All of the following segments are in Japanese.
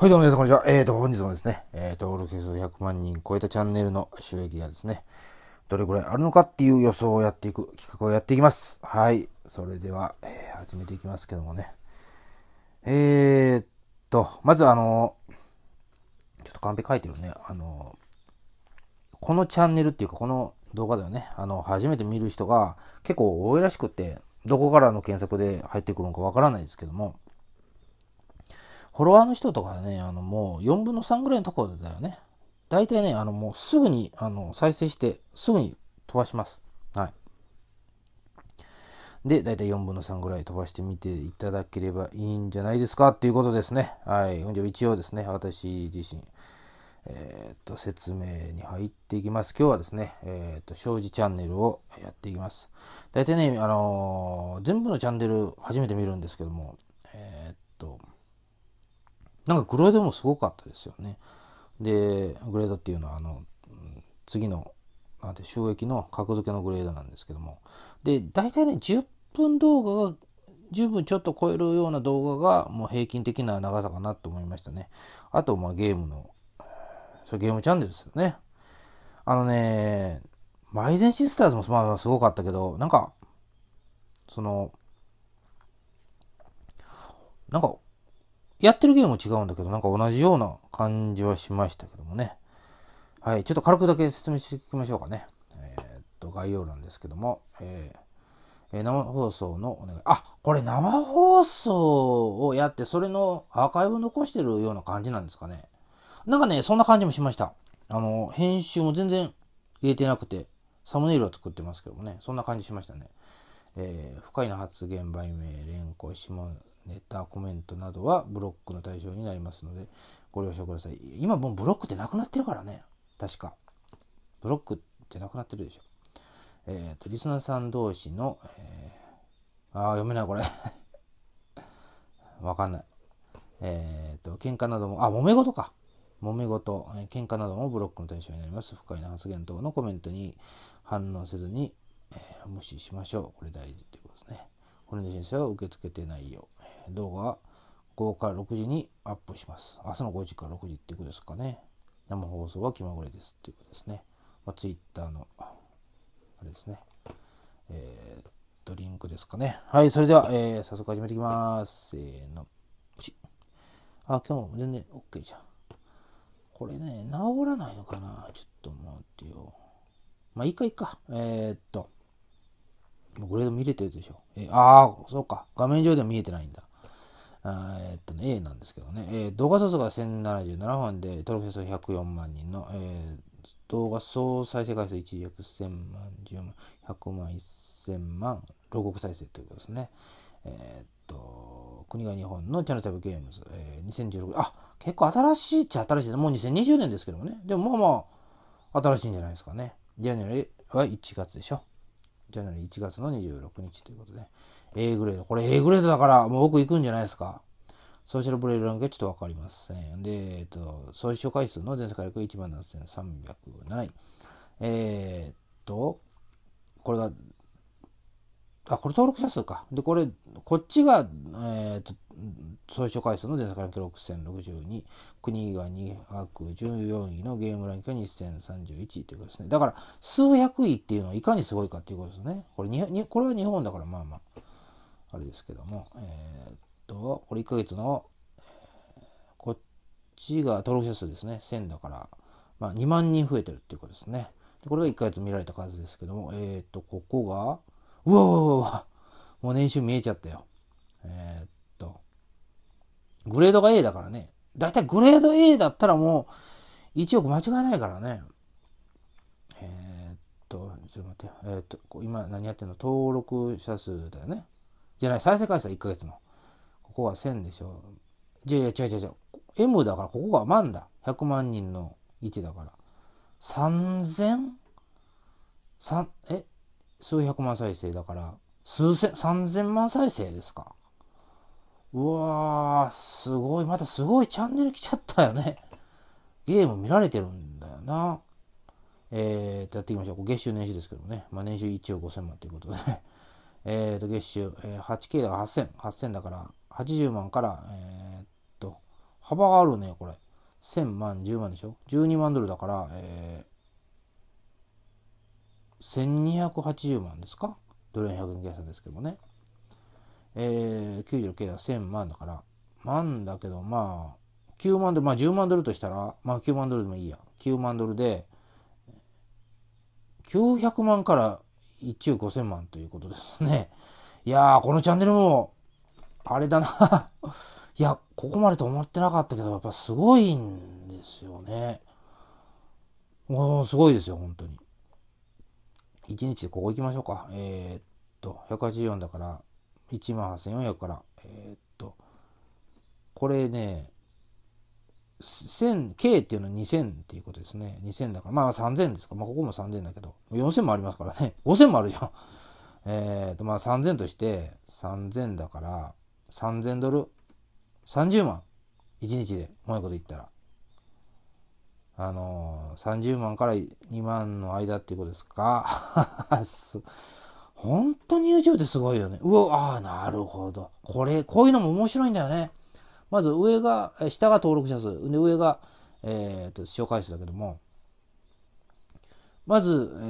はい、どうも皆さん、こんにちは。えーと、本日もですね、えー、登録者数100万人超えたチャンネルの収益がですね、どれぐらいあるのかっていう予想をやっていく企画をやっていきます。はい、それでは、えー、始めていきますけどもね。えーと、まずあの、ちょっとカンペ書いてるね、あの、このチャンネルっていうか、この動画ではね、あの、初めて見る人が結構多いらしくて、どこからの検索で入ってくるのかわからないですけども、フォロワーの人とかね、あのもう4分の3ぐらいのところだよね。大体ね、あのもうすぐにあの再生して、すぐに飛ばします。はい。で、大体4分の3ぐらい飛ばしてみていただければいいんじゃないですかっていうことですね。はい。じゃ一応ですね、私自身、えー、っと、説明に入っていきます。今日はですね、えー、っと、障子チャンネルをやっていきます。大体ね、あのー、全部のチャンネル初めて見るんですけども、えっと、なんかグレードもすごかったですよね。で、グレードっていうのは、あの、次の、なんて、収益の格付けのグレードなんですけども。で、大体ね、10分動画が10分ちょっと超えるような動画がもう平均的な長さかなと思いましたね。あと、まあゲームの、それゲームチャンネルですよね。あのね、マイゼンシスターズもまあすごかったけど、なんか、その、なんかやってるゲーム違うんだけど、なんか同じような感じはしましたけどもね。はい、ちょっと軽くだけ説明していきましょうかね。えー、っと、概要欄ですけども、えー、生放送のお願い。あ、これ生放送をやって、それのアーカイブ残してるような感じなんですかね。なんかね、そんな感じもしました。あの、編集も全然入れてなくて、サムネイルを作ってますけどもね、そんな感じしましたね。えー、不快な発言、売名、連行、下ネタコメントなどはブロックの対象になりますのでご了承ください今もうブロックってなくなってるからね確かブロックってなくなってるでしょえっ、ー、とリスナーさん同士の、えー、ああ読めないこれ わかんないえっ、ー、と喧嘩などもあ揉め事か揉め事、えー、喧嘩などもブロックの対象になります不快な発言等のコメントに反応せずに、えー、無視しましょうこれ大事ということですねこれの申請は受け付けてないよ動画5から6時にアップします。明日の5時から6時っていうことですかね。生放送は気まぐれですっていうことですね。まあ、Twitter の、あれですね。えー、ドリンクですかね。はい、それでは、えー、早速始めていきます。せーの。あ、今日も全然 OK じゃん。これね、治らないのかなちょっと待ってよ。まあ、いいかいいか。えー、っと。もうこれで見れてるでしょ。えー、ああ、そうか。画面上では見えてないんだ。えー、っとね、A なんですけどね、えー、動画総数が1077本で、登録者数104万人の、えー、動画総再生回数1億1000万、10万、100万、1000万、6億再生ということですね。えー、っと、国が日本のチャンネルタブゲームズ、えー、2016、あ、結構新しいっちゃ新しいもう2020年ですけどもね。でもまあまあ、新しいんじゃないですかね。ジャニュアリは1月でしょ。ジャニュアリ1月の26日ということで。A グレード。これ A グレードだから、もう奥行くんじゃないですか。ソーシャルブレイルランクはちょっとわかりません。で、えっと、総視聴回数の全世界力1万7307位。えー、っと、これが、あ、これ登録者数か。で、これ、こっちが、えー、っと、総視聴回数の全世界ランク6062、国が214位のゲームランクが2031位ということですね。だから、数百位っていうのはいかにすごいかっていうことですね。これに、これは日本だからまあまあ。あれですけども、えー、っと、これ1ヶ月の、こっちが登録者数ですね、1000だから、まあ、2万人増えてるっていうことですね。でこれが1ヶ月見られた数ですけども、えー、っと、ここが、うわうわうわもう年収見えちゃったよ。えー、っと、グレードが A だからね、だいたいグレード A だったらもう1億間違いないからね。えー、っと、ちょっと待って、えー、っと、今何やってんの登録者数だよね。じゃない、再生回数は1ヶ月の。ここは1000でしょ。じゃあ、違う違う違う。M だから、ここが万だ。100万人の1だから。3000? 三、え数百万再生だから、数千、3000万再生ですか。うわー、すごい。またすごいチャンネル来ちゃったよね。ゲーム見られてるんだよな。えー、とやっていきましょう。月収年収ですけどね。まあ、年収1億5000万ということでえっ、ー、と、月収、えー、8K だから8000、8000だから、80万から、えー、っと、幅があるね、これ。1000万、10万でしょ ?12 万ドルだから、えー、1280万ですかドル円100円計算ですけどもね。えー、96K だ、1000万だから、万だけど、まあ、9万ドル、まあ10万ドルとしたら、まあ9万ドルでもいいや。9万ドルで、900万から1億5000万ということですね。いやー、このチャンネルも、あれだな いや、ここまでと思ってなかったけど、やっぱすごいんですよね。もうすごいですよ、本当に。1日でここ行きましょうか。えー、っと、184だから、18400から、えー、っと、これね、1000、K っていうのは2000っていうことですね。2000だから。まあ3000ですか。まあここも3000だけど。4000もありますからね。5000 もあるじゃん。えっ、ー、とまあ3000として3000だから、3000ドル、30万。1日で、うまいこと言ったら。あのー、30万から2万の間っていうことですか。本当に YouTube ってすごいよね。うわ、ああ、なるほど。これ、こういうのも面白いんだよね。まず上が、下が登録者数、で上が、えっ、ー、と、視聴回数だけども、まず、え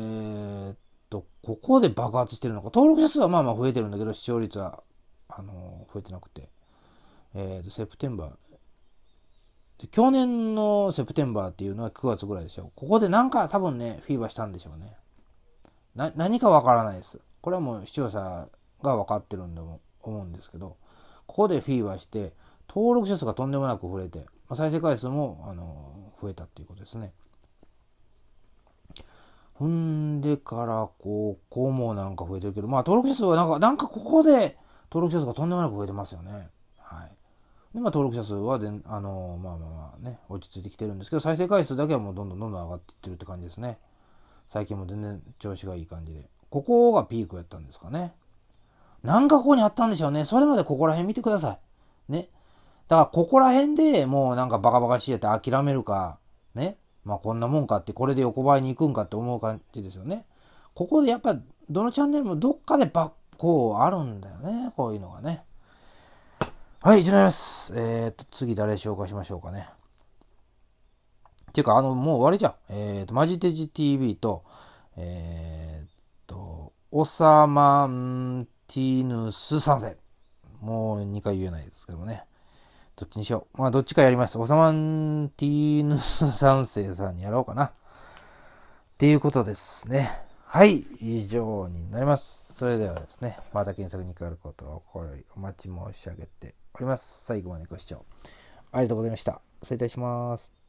ー、っと、ここで爆発してるのか、登録者数はまあまあ増えてるんだけど、視聴率は、あのー、増えてなくて、えっと、セプテンバー、去年のセプテンバーっていうのは9月ぐらいでしょ。う。ここでなんか多分ね、フィーバーしたんでしょうね。な、何かわからないです。これはもう視聴者が分かってるんだも思うんですけど、ここでフィーバーして、登録者数がとんでもなく増えて、ま再生回数も、あの増えたっていうことですね。踏んでから、ここもなんか増えてるけど、まあ登録者数はなんか、なんかここで登録者数がとんでもなく増えてますよね。はい。で、まあ登録者数は全、あのまあまあまあね、落ち着いてきてるんですけど、再生回数だけはもうどんどんどんどん上がっていってるって感じですね。最近も全然調子がいい感じで。ここがピークやったんですかね。なんかここにあったんでしょうね。それまでここら辺見てください。ね。だからここら辺でもうなんかバカバカしいやって諦めるか、ね。まあこんなもんかって、これで横ばいに行くんかって思う感じですよね。ここでやっぱ、どのチャンネルもどっかでばっこうあるんだよね。こういうのがね。はい、以上でります。えー、っと、次誰紹介しましょうかね。っていうか、あの、もう終わりじゃん。えー、っと、マジテジ TV と、えー、っと、オサマンティヌス参戦。もう2回言えないですけどもね。どっちにしよう。まあ、どっちかやります。オサマンティーヌ三世さんにやろうかな。っていうことですね。はい、以上になります。それではですね、また検索にかかることを心よりお待ち申し上げております。最後までご視聴ありがとうございました。失礼いたします。